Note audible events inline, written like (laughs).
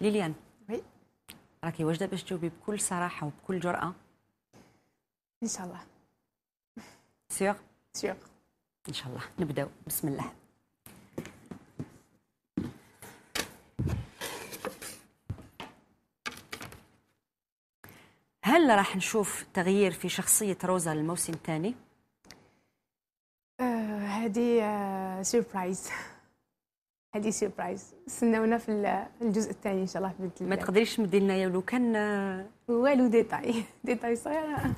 ليليان وي راكي واجده باش تجاوبي بكل صراحه وبكل جراه ان شاء الله سيغ سيغ ان شاء الله نبداو بسم الله هل راح نشوف تغيير في شخصيه روزا للموسم الثاني euh, هذه سيربرايز euh, هذه سيربرايز استناونا في الجزء الثاني ان شاء الله في ما تقدريش تمدي لنا لو كان والو ديتاي (laughs) ديتاي صغيره